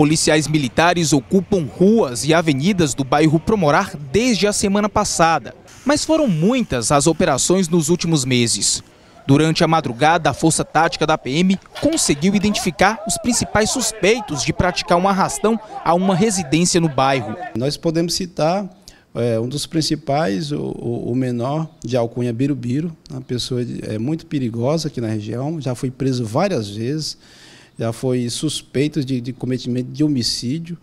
Policiais militares ocupam ruas e avenidas do bairro Promorar desde a semana passada, mas foram muitas as operações nos últimos meses. Durante a madrugada, a Força Tática da PM conseguiu identificar os principais suspeitos de praticar um arrastão a uma residência no bairro. Nós podemos citar é, um dos principais, o, o, menor de alcunha Birubiru, uma pessoa de, é, muito perigosa aqui na região, já foi preso várias vezes já foi suspeito de, de cometimento de homicídio.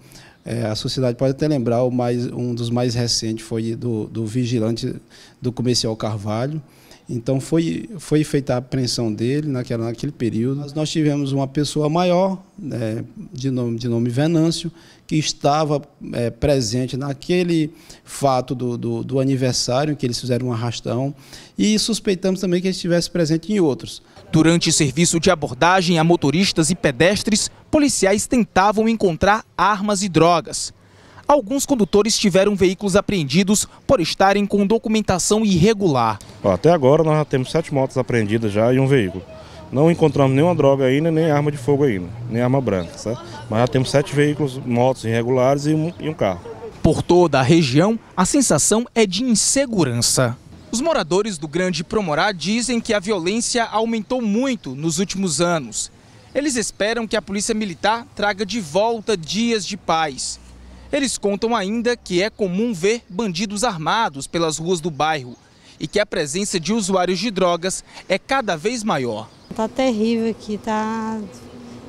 É, a sociedade pode até lembrar, mais, um dos mais recentes foi do, do vigilante do comercial Carvalho, então foi, foi feita a apreensão dele naquela, naquele período. Mas nós tivemos uma pessoa maior, né, de, nome, de nome Venâncio, que estava é, presente naquele fato do, do, do, aniversário, que eles fizeram um arrastão, e suspeitamos também que ele estivesse presente em outros. Durante o serviço de abordagem a motoristas e pedestres, policiais tentavam encontrar armas e drogas. Alguns condutores tiveram veículos apreendidos por estarem com documentação irregular. Até agora nós já temos sete motos apreendidas já e um veículo. Não encontramos nenhuma droga ainda, nem arma de fogo ainda, nem arma branca, certo? Mas já temos sete veículos, motos irregulares e um, e um carro. Por toda a região, a sensação é de insegurança. Os moradores do Grande Promorá dizem que a violência aumentou muito nos últimos anos. Eles esperam que a Polícia Militar traga de volta dias de paz. Eles contam ainda que é comum ver bandidos armados pelas ruas do bairro e que a presença de usuários de drogas é cada vez maior. Tá terrível aqui, tá.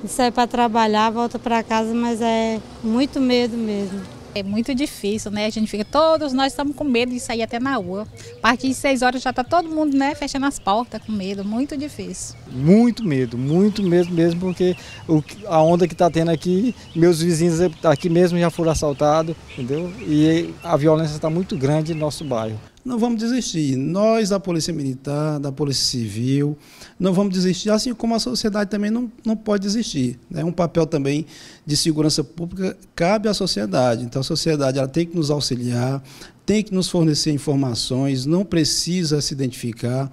Sai é para trabalhar, volta para casa, mas é muito medo mesmo. É muito difícil, né? A gente fica, todos nós estamos com medo de sair até na rua. A partir de seis horas já está todo mundo, né, fechando as portas com medo, muito difícil. Muito medo, muito medo mesmo, porque o, a onda que está tendo aqui, meus vizinhos aqui mesmo já foram assaltados, entendeu? E a violência está muito grande no nosso bairro não vamos desistir. Nós, da Polícia Militar, da Polícia Civil, não vamos desistir, assim como a sociedade também não, não pode desistir. É né? um papel também de segurança pública cabe à sociedade. Então, a sociedade ela tem que nos auxiliar, tem que nos fornecer informações, não precisa se identificar.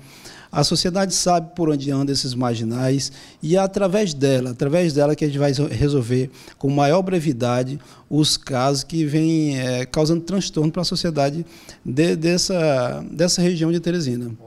A sociedade sabe por onde andam esses marginais e é através dela, através dela que a gente vai resolver com maior brevidade os casos que vêm é, causando transtorno para a sociedade de, dessa, dessa região de Teresina.